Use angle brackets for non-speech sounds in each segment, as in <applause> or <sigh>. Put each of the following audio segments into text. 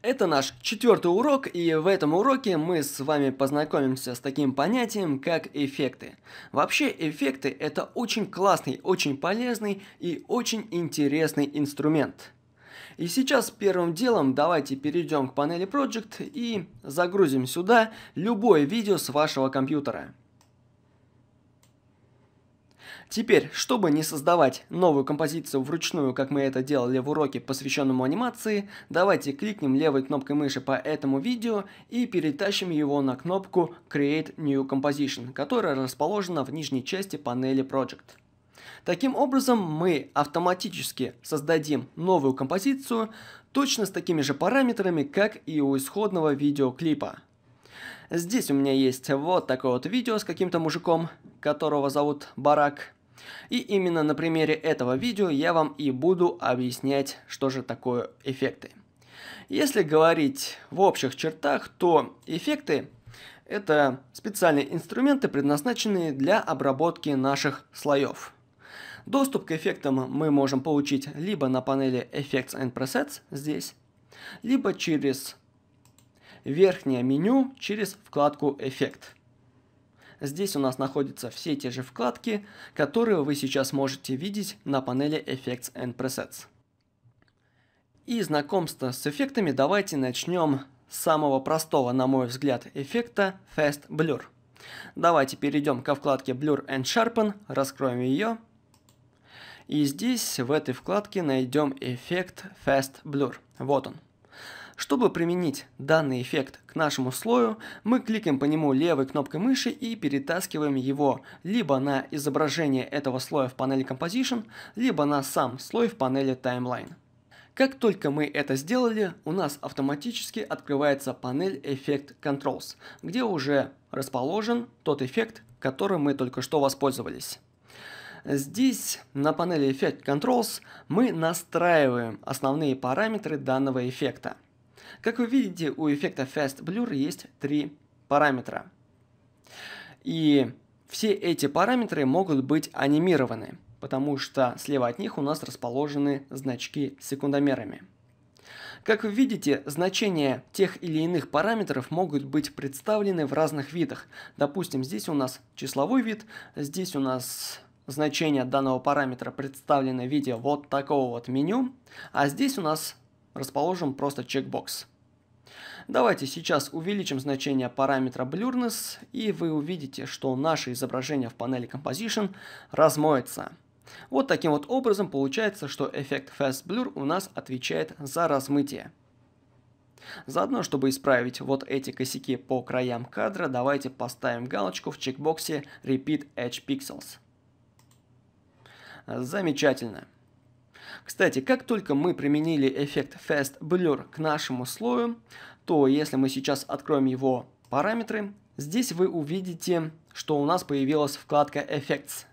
Это наш четвертый урок, и в этом уроке мы с вами познакомимся с таким понятием, как эффекты. Вообще, эффекты – это очень классный, очень полезный и очень интересный инструмент. И сейчас первым делом давайте перейдем к панели Project и загрузим сюда любое видео с вашего компьютера. Теперь, чтобы не создавать новую композицию вручную, как мы это делали в уроке, посвященному анимации, давайте кликнем левой кнопкой мыши по этому видео и перетащим его на кнопку Create New Composition, которая расположена в нижней части панели Project. Таким образом, мы автоматически создадим новую композицию точно с такими же параметрами, как и у исходного видеоклипа. Здесь у меня есть вот такое вот видео с каким-то мужиком, которого зовут Барак. И именно на примере этого видео я вам и буду объяснять, что же такое эффекты. Если говорить в общих чертах, то эффекты – это специальные инструменты, предназначенные для обработки наших слоев. Доступ к эффектам мы можем получить либо на панели Effects and Presets здесь, либо через верхнее меню через вкладку «Эффект». Здесь у нас находятся все те же вкладки, которые вы сейчас можете видеть на панели Effects and Presets. И знакомство с эффектами давайте начнем с самого простого, на мой взгляд, эффекта Fast Blur. Давайте перейдем ко вкладке Blur and Sharpen, раскроем ее. И здесь в этой вкладке найдем эффект Fast Blur. Вот он. Чтобы применить данный эффект к нашему слою, мы кликаем по нему левой кнопкой мыши и перетаскиваем его либо на изображение этого слоя в панели Composition, либо на сам слой в панели Timeline. Как только мы это сделали, у нас автоматически открывается панель Effect Controls, где уже расположен тот эффект, которым мы только что воспользовались. Здесь на панели Effect Controls мы настраиваем основные параметры данного эффекта – как вы видите, у эффекта Fast Blur есть три параметра. И все эти параметры могут быть анимированы, потому что слева от них у нас расположены значки с секундомерами. Как вы видите, значения тех или иных параметров могут быть представлены в разных видах. Допустим, здесь у нас числовой вид, здесь у нас значение данного параметра представлено в виде вот такого вот меню, а здесь у нас расположим просто чекбокс. Давайте сейчас увеличим значение параметра Blurness, и вы увидите, что наше изображение в панели Composition размоется. Вот таким вот образом получается, что эффект Fast Blur у нас отвечает за размытие. Заодно, чтобы исправить вот эти косяки по краям кадра, давайте поставим галочку в чекбоксе Repeat Edge Pixels. Замечательно. Кстати, как только мы применили эффект Fast Blur к нашему слою, то если мы сейчас откроем его параметры, здесь вы увидите, что у нас появилась вкладка Effects.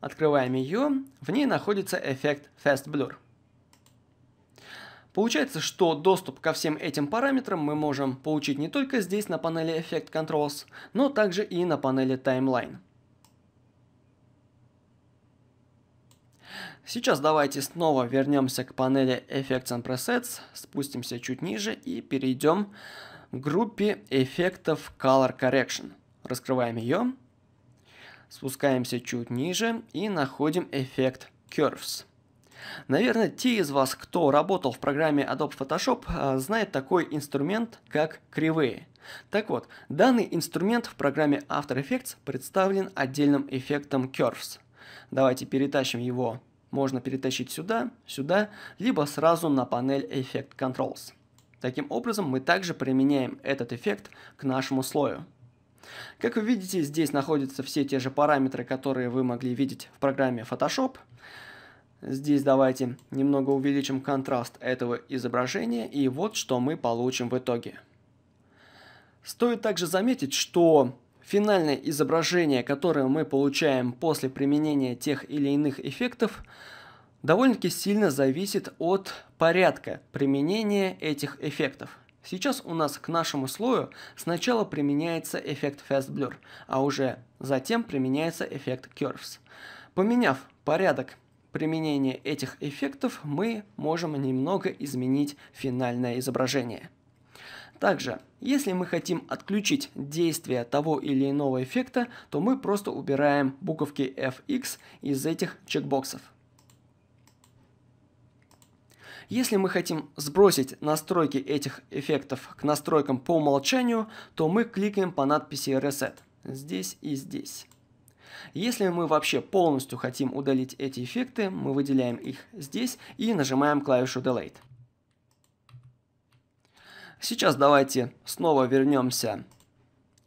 Открываем ее, в ней находится эффект Fast Blur. Получается, что доступ ко всем этим параметрам мы можем получить не только здесь на панели Effect Controls, но также и на панели Timeline. Сейчас давайте снова вернемся к панели Effects and Presets, спустимся чуть ниже и перейдем к группе эффектов Color Correction. Раскрываем ее, спускаемся чуть ниже и находим эффект Curves. Наверное, те из вас, кто работал в программе Adobe Photoshop, а, знают такой инструмент, как кривые. Так вот, данный инструмент в программе After Effects представлен отдельным эффектом Curves. Давайте перетащим его можно перетащить сюда, сюда, либо сразу на панель Effect Controls. Таким образом, мы также применяем этот эффект к нашему слою. Как вы видите, здесь находятся все те же параметры, которые вы могли видеть в программе Photoshop. Здесь давайте немного увеличим контраст этого изображения, и вот что мы получим в итоге. Стоит также заметить, что Финальное изображение, которое мы получаем после применения тех или иных эффектов, довольно-таки сильно зависит от порядка применения этих эффектов. Сейчас у нас к нашему слою сначала применяется эффект Fast Blur, а уже затем применяется эффект Curves. Поменяв порядок применения этих эффектов, мы можем немного изменить финальное изображение. Также, если мы хотим отключить действие того или иного эффекта, то мы просто убираем буковки FX из этих чекбоксов. Если мы хотим сбросить настройки этих эффектов к настройкам по умолчанию, то мы кликаем по надписи Reset здесь и здесь. Если мы вообще полностью хотим удалить эти эффекты, мы выделяем их здесь и нажимаем клавишу Delete. Сейчас давайте снова вернемся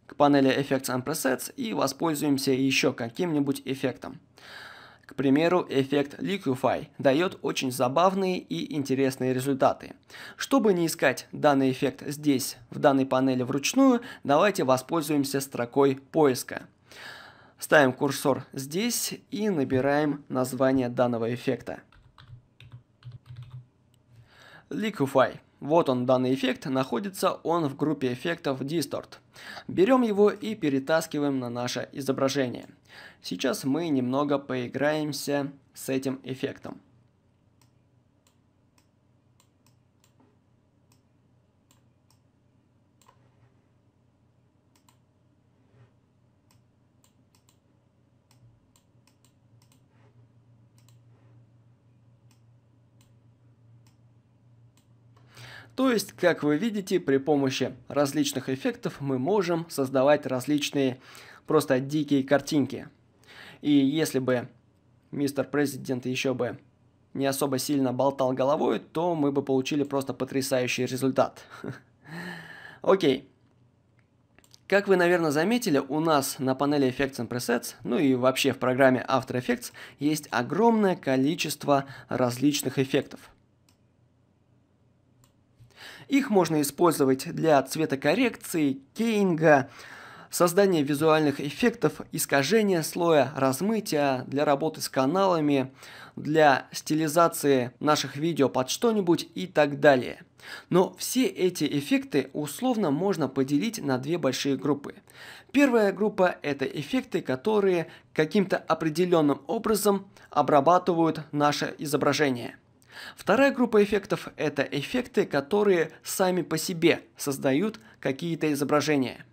к панели Effects and Presets и воспользуемся еще каким-нибудь эффектом. К примеру, эффект Liquify дает очень забавные и интересные результаты. Чтобы не искать данный эффект здесь, в данной панели вручную, давайте воспользуемся строкой поиска. Ставим курсор здесь и набираем название данного эффекта. Liquify. Вот он, данный эффект, находится он в группе эффектов Distort. Берем его и перетаскиваем на наше изображение. Сейчас мы немного поиграемся с этим эффектом. То есть, как вы видите, при помощи различных эффектов мы можем создавать различные просто дикие картинки. И если бы мистер президент еще бы не особо сильно болтал головой, то мы бы получили просто потрясающий результат. <laughs> Окей. Как вы, наверное, заметили, у нас на панели Effects and Presets, ну и вообще в программе After Effects, есть огромное количество различных эффектов. Их можно использовать для цветокоррекции, кейнга, создания визуальных эффектов, искажения слоя, размытия, для работы с каналами, для стилизации наших видео под что-нибудь и так далее. Но все эти эффекты условно можно поделить на две большие группы. Первая группа – это эффекты, которые каким-то определенным образом обрабатывают наше изображение – Вторая группа эффектов – это эффекты, которые сами по себе создают какие-то изображения.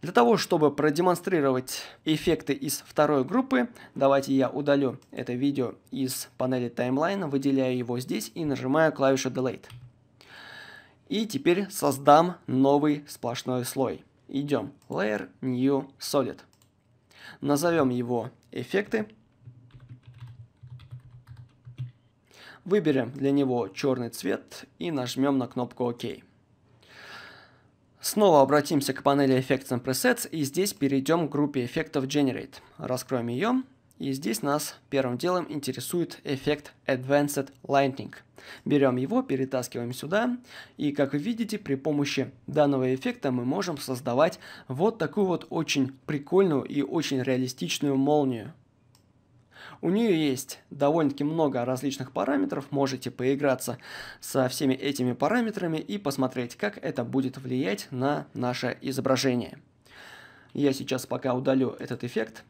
Для того, чтобы продемонстрировать эффекты из второй группы, давайте я удалю это видео из панели таймлайна, выделяю его здесь и нажимаю клавишу Delete. И теперь создам новый сплошной слой. Идем. Layer New Solid. Назовем его эффекты. Выберем для него черный цвет и нажмем на кнопку ОК. Снова обратимся к панели Effects and Presets и здесь перейдем к группе эффектов Generate. Раскроем ее и здесь нас первым делом интересует эффект Advanced Lightning. Берем его, перетаскиваем сюда. И как вы видите, при помощи данного эффекта мы можем создавать вот такую вот очень прикольную и очень реалистичную молнию. У нее есть довольно-таки много различных параметров, можете поиграться со всеми этими параметрами и посмотреть, как это будет влиять на наше изображение. Я сейчас пока удалю этот эффект,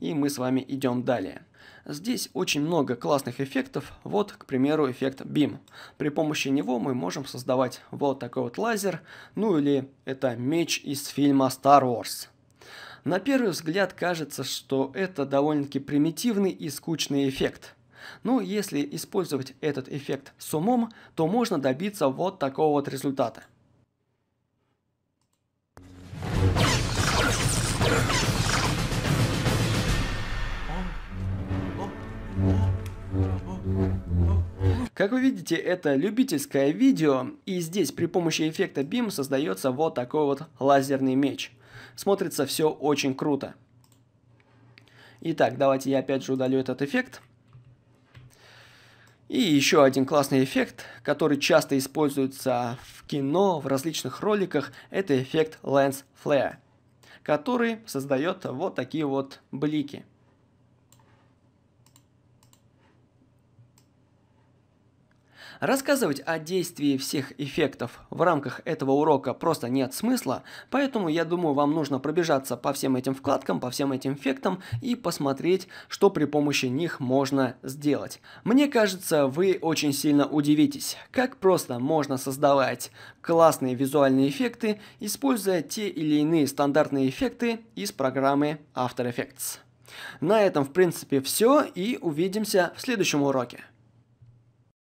и мы с вами идем далее. Здесь очень много классных эффектов, вот, к примеру, эффект BIM. При помощи него мы можем создавать вот такой вот лазер, ну или это меч из фильма Star Wars – на первый взгляд кажется, что это довольно-таки примитивный и скучный эффект. Но если использовать этот эффект с умом, то можно добиться вот такого вот результата. Как вы видите, это любительское видео, и здесь при помощи эффекта BIM создается вот такой вот лазерный меч – Смотрится все очень круто. Итак, давайте я опять же удалю этот эффект. И еще один классный эффект, который часто используется в кино, в различных роликах, это эффект Lens Flare, который создает вот такие вот блики – Рассказывать о действии всех эффектов в рамках этого урока просто нет смысла, поэтому я думаю, вам нужно пробежаться по всем этим вкладкам, по всем этим эффектам и посмотреть, что при помощи них можно сделать. Мне кажется, вы очень сильно удивитесь, как просто можно создавать классные визуальные эффекты, используя те или иные стандартные эффекты из программы After Effects. На этом, в принципе, все, и увидимся в следующем уроке.